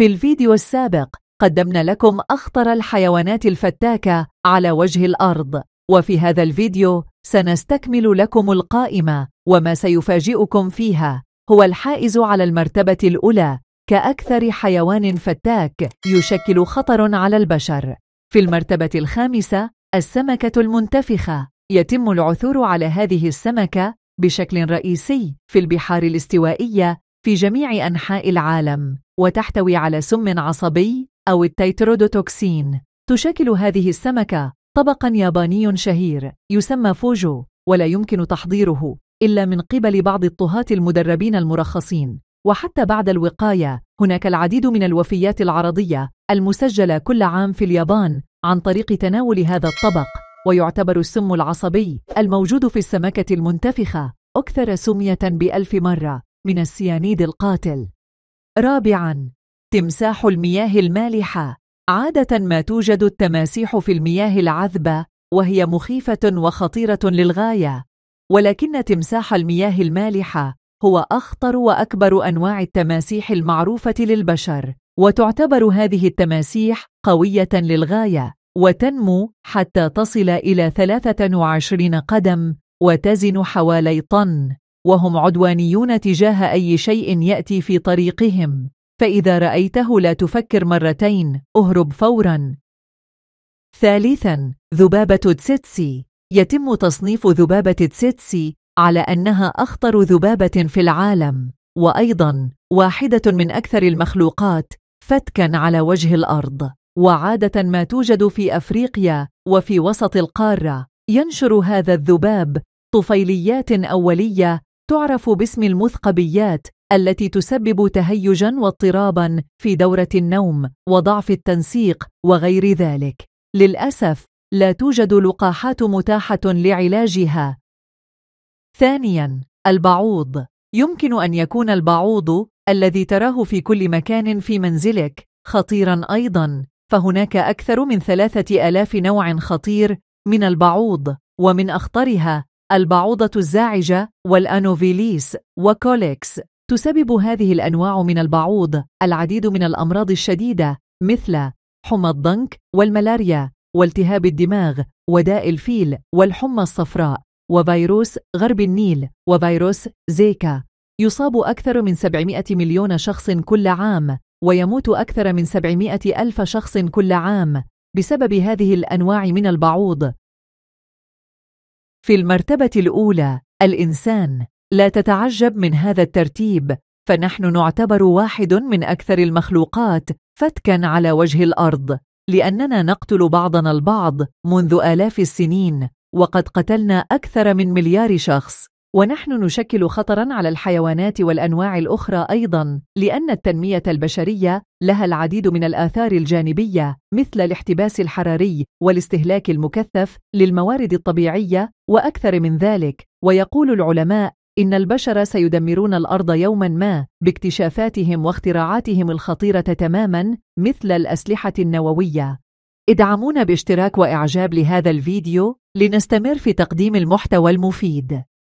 في الفيديو السابق قدمنا لكم أخطر الحيوانات الفتاكة على وجه الأرض وفي هذا الفيديو سنستكمل لكم القائمة وما سيفاجئكم فيها هو الحائز على المرتبة الأولى كأكثر حيوان فتاك يشكل خطر على البشر في المرتبة الخامسة السمكة المنتفخة يتم العثور على هذه السمكة بشكل رئيسي في البحار الاستوائية في جميع أنحاء العالم وتحتوي على سم عصبي أو التيترودوتوكسين تشكل هذه السمكة طبقا ياباني شهير يسمى فوجو ولا يمكن تحضيره إلا من قبل بعض الطهاة المدربين المرخصين وحتى بعد الوقاية هناك العديد من الوفيات العرضية المسجلة كل عام في اليابان عن طريق تناول هذا الطبق ويعتبر السم العصبي الموجود في السمكة المنتفخة أكثر سمية بألف مرة من السيانيد القاتل رابعاً تمساح المياه المالحة عادة ما توجد التماسيح في المياه العذبة وهي مخيفة وخطيرة للغاية ولكن تمساح المياه المالحة هو أخطر وأكبر أنواع التماسيح المعروفة للبشر وتعتبر هذه التماسيح قوية للغاية وتنمو حتى تصل إلى 23 قدم وتزن حوالي طن وهم عدوانيون تجاه أي شيء يأتي في طريقهم فإذا رأيته لا تفكر مرتين اهرب فوراً ثالثاً ذبابة تسيتسي يتم تصنيف ذبابة تسيتسي على أنها أخطر ذبابة في العالم وأيضاً واحدة من أكثر المخلوقات فتكاً على وجه الأرض وعادة ما توجد في أفريقيا وفي وسط القارة ينشر هذا الذباب طفيليات أولية تعرف باسم المثقبيات التي تسبب تهيجا واضطرابا في دوره النوم وضعف التنسيق وغير ذلك للاسف لا توجد لقاحات متاحه لعلاجها ثانيا البعوض يمكن ان يكون البعوض الذي تراه في كل مكان في منزلك خطيرا ايضا فهناك اكثر من ثلاثه الاف نوع خطير من البعوض ومن اخطرها البعوضة الزاعجة والأنوفيليس وكوليكس تسبب هذه الأنواع من البعوض العديد من الأمراض الشديدة مثل حمى الضنك والملاريا والتهاب الدماغ وداء الفيل والحمى الصفراء وفيروس غرب النيل وفيروس زيكا يصاب أكثر من 700 مليون شخص كل عام ويموت أكثر من 700 ألف شخص كل عام بسبب هذه الأنواع من البعوض في المرتبة الأولى الإنسان لا تتعجب من هذا الترتيب فنحن نعتبر واحد من أكثر المخلوقات فتكا على وجه الأرض لأننا نقتل بعضنا البعض منذ آلاف السنين وقد قتلنا أكثر من مليار شخص ونحن نشكل خطرا على الحيوانات والانواع الاخرى ايضا لان التنميه البشريه لها العديد من الاثار الجانبيه مثل الاحتباس الحراري والاستهلاك المكثف للموارد الطبيعيه واكثر من ذلك ويقول العلماء ان البشر سيدمرون الارض يوما ما باكتشافاتهم واختراعاتهم الخطيره تماما مثل الاسلحه النوويه ادعمونا باشتراك واعجاب لهذا الفيديو لنستمر في تقديم المحتوى المفيد